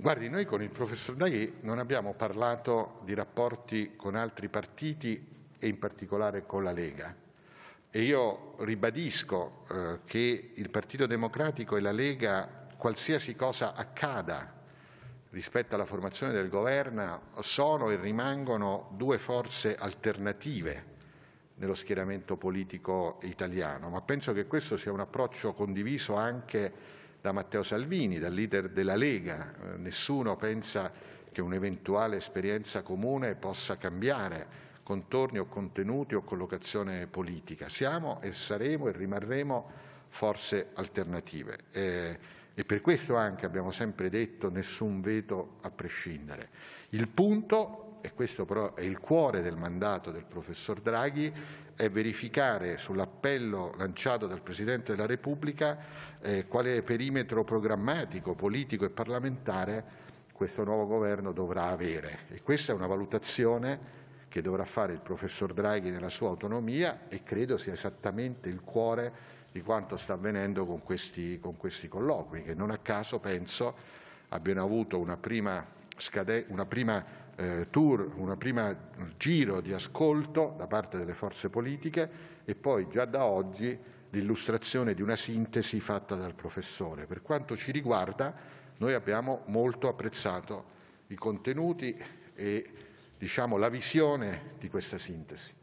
Guardi, noi con il professor Draghi non abbiamo parlato di rapporti con altri partiti e in particolare con la Lega. E io ribadisco eh, che il Partito Democratico e la Lega, qualsiasi cosa accada rispetto alla formazione del governo, sono e rimangono due forze alternative nello schieramento politico italiano, ma penso che questo sia un approccio condiviso anche da Matteo Salvini, dal leader della Lega. Eh, nessuno pensa che un'eventuale esperienza comune possa cambiare contorni o contenuti o collocazione politica. Siamo e saremo e rimarremo forze alternative. Eh, e per questo anche abbiamo sempre detto nessun veto a prescindere. Il punto e questo però è il cuore del mandato del professor Draghi, è verificare sull'appello lanciato dal Presidente della Repubblica eh, quale perimetro programmatico, politico e parlamentare questo nuovo governo dovrà avere. E questa è una valutazione che dovrà fare il professor Draghi nella sua autonomia e credo sia esattamente il cuore di quanto sta avvenendo con questi, con questi colloqui, che non a caso penso abbiano avuto una prima, scade- una prima eh, tour, un primo giro di ascolto da parte delle forze politiche e poi già da oggi l'illustrazione di una sintesi fatta dal professore. Per quanto ci riguarda, noi abbiamo molto apprezzato i contenuti e diciamo, la visione di questa sintesi.